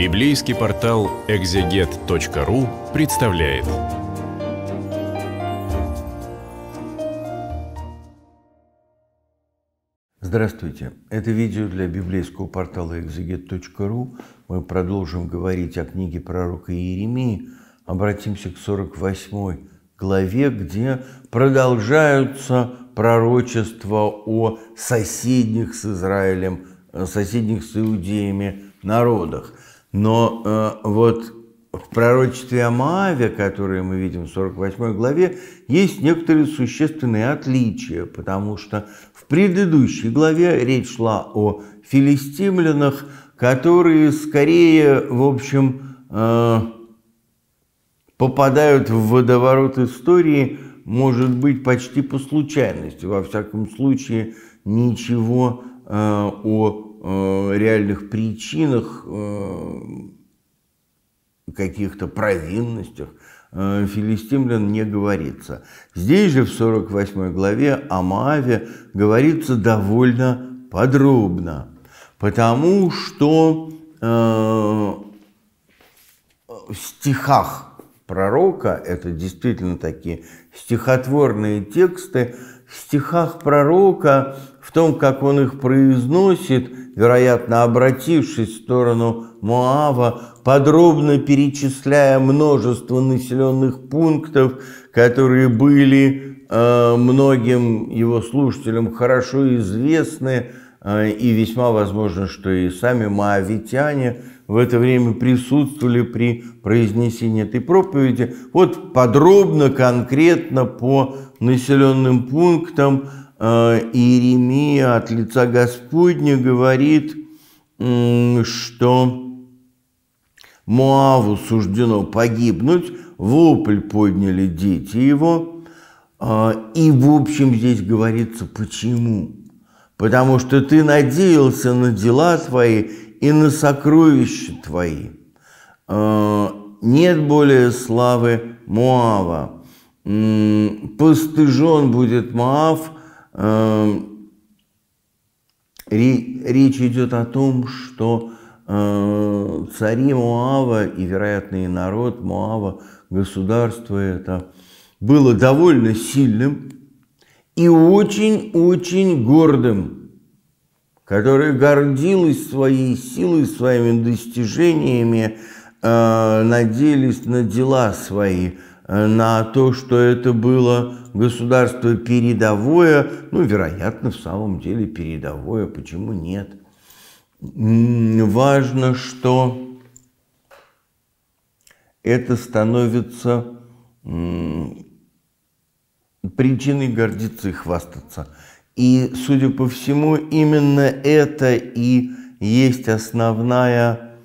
Библейский портал экзегет.ру представляет. Здравствуйте! Это видео для библейского портала экзегет.ру. Мы продолжим говорить о книге пророка Иеремии. Обратимся к 48 главе, где продолжаются пророчества о соседних с Израилем, э, соседних с иудеями народах. Но э, вот в пророчестве Амаве, которое мы видим в 48 главе, есть некоторые существенные отличия, потому что в предыдущей главе речь шла о филистимлянах, которые скорее, в общем, э, попадают в водоворот истории, может быть, почти по случайности. Во всяком случае, ничего э, о э, реальных причинах, э, каких-то провинностях э, филистимлян не говорится. Здесь же в 48 главе о Мааве говорится довольно подробно, потому что э, в стихах пророка, это действительно такие стихотворные тексты, в стихах пророка в том, как он их произносит, вероятно, обратившись в сторону Моава, подробно перечисляя множество населенных пунктов, которые были э, многим его слушателям хорошо известны, э, и весьма возможно, что и сами Моавитяне в это время присутствовали при произнесении этой проповеди. Вот подробно, конкретно по населенным пунктам – Э, Иеремия от лица Господня говорит, что Моаву суждено погибнуть, вопль подняли дети его. Э, и, в общем, здесь говорится, почему. Потому что ты надеялся на дела твои и на сокровища твои. Э, Нет более славы Моава. Постыжен будет Моав – Эм, речь идет о том, что э, цари Муава и, вероятно, и народ Муава, государство это, было довольно сильным и очень-очень гордым, которое гордилось своей силой, своими достижениями, э, надеялись на дела свои – Э, на то, что это было государство передовое, ну, вероятно, в самом деле передовое, почему нет? Важно, что это становится причиной гордиться и хвастаться. И, судя по всему, именно это и есть основная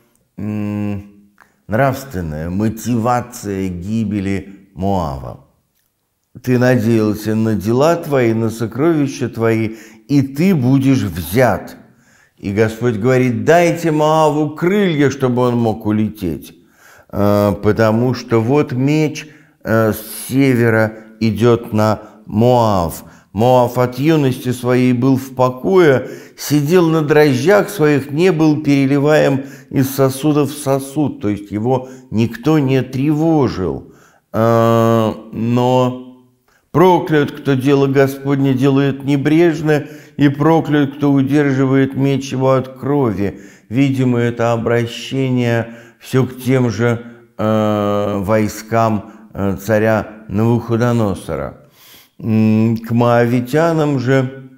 нравственная мотивация гибели Моава. Ты надеялся на дела твои, на сокровища твои, и ты будешь взят. И Господь говорит, дайте Моаву крылья, чтобы он мог улететь, а, потому что вот меч э, с севера идет на Моав. Моав от юности своей был в покое, сидел на дрожжах своих, не был переливаем из сосуда в сосуд, то есть его никто не тревожил – а, но проклят, кто дело Господне делает небрежно, и проклят, кто удерживает меч его от крови. Видимо, это обращение все к тем же а, войскам а, царя Навуходоносора. К маавитянам же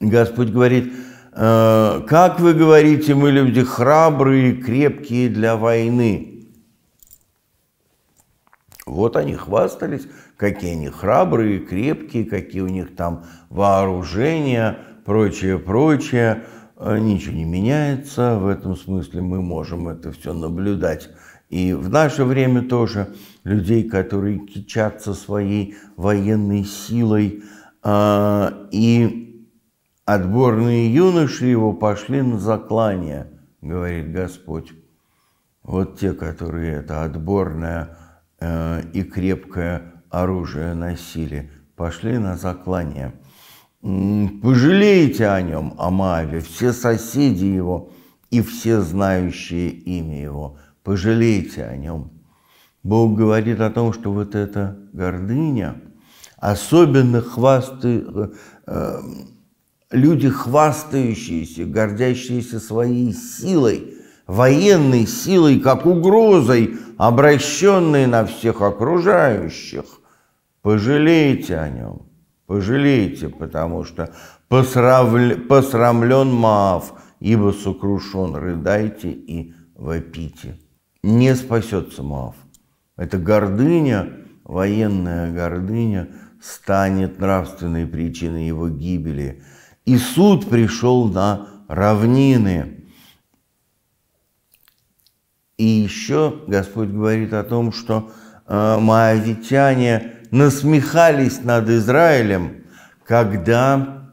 Господь говорит, «Как вы говорите, мы люди храбрые и крепкие для войны». Вот они хвастались, какие они храбрые, крепкие, какие у них там вооружения, прочее, прочее. Э, ничего не меняется, в этом смысле мы можем это все наблюдать. И в наше время тоже людей, которые кичатся своей военной силой, э, и отборные юноши его пошли на заклание, говорит Господь. Вот те, которые это отборное Э, и крепкое оружие носили, пошли на заклание. Пожалеете о нем, о Мааве, все соседи его и все знающие имя его. Пожалейте о нем. Бог говорит о том, что вот эта гордыня, особенно хвасты, э, э, люди, хвастающиеся, гордящиеся своей силой, военной силой, как угрозой, обращенной на всех окружающих. Пожалейте о нем, пожалейте, потому что посравл... посрамлен Маав, ибо сокрушен, рыдайте и вопите. Не спасется Маав. Эта гордыня, военная гордыня, станет нравственной причиной его гибели. И суд пришел на равнины. И еще Господь говорит о том, что э, моавитяне насмехались над Израилем, когда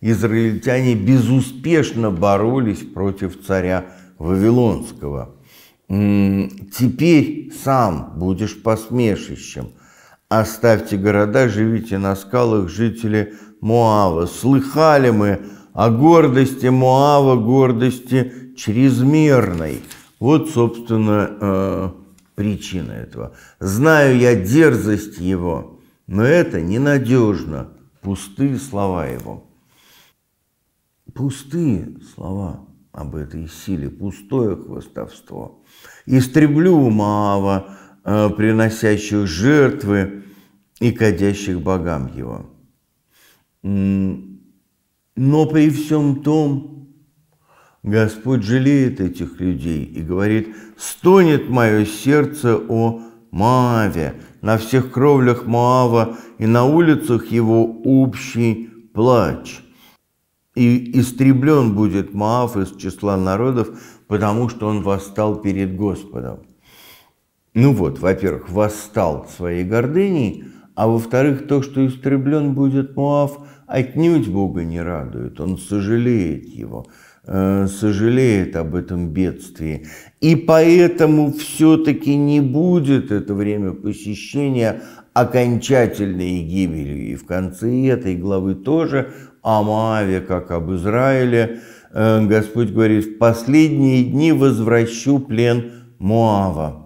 израильтяне безуспешно боролись против царя Вавилонского. «Теперь сам будешь посмешищем. Оставьте города, живите на скалах, жители Моава. Слыхали мы о гордости Моава, гордости чрезмерной. Вот, собственно, э, причина этого. Знаю я дерзость его, но это ненадежно. Пустые слова его. Пустые слова об этой силе, пустое хвостовство. Истреблю Маава, э, приносящих жертвы и кадящих богам его. Но при всем том, Господь жалеет этих людей и говорит, «Стонет мое сердце о Мааве на всех кровлях Маава и на улицах его общий плач. И истреблен будет Маав из числа народов, потому что он восстал перед Господом». Ну вот, во-первых, восстал своей гордыней, а во-вторых, то, что истреблен будет Моав, отнюдь Бога не радует, он сожалеет его – Э, сожалеет об этом бедствии. И поэтому все-таки не будет это время посещения окончательной гибелью. И в конце этой главы тоже о Мааве, как об Израиле, э, Господь говорит, в последние дни возвращу плен Моава.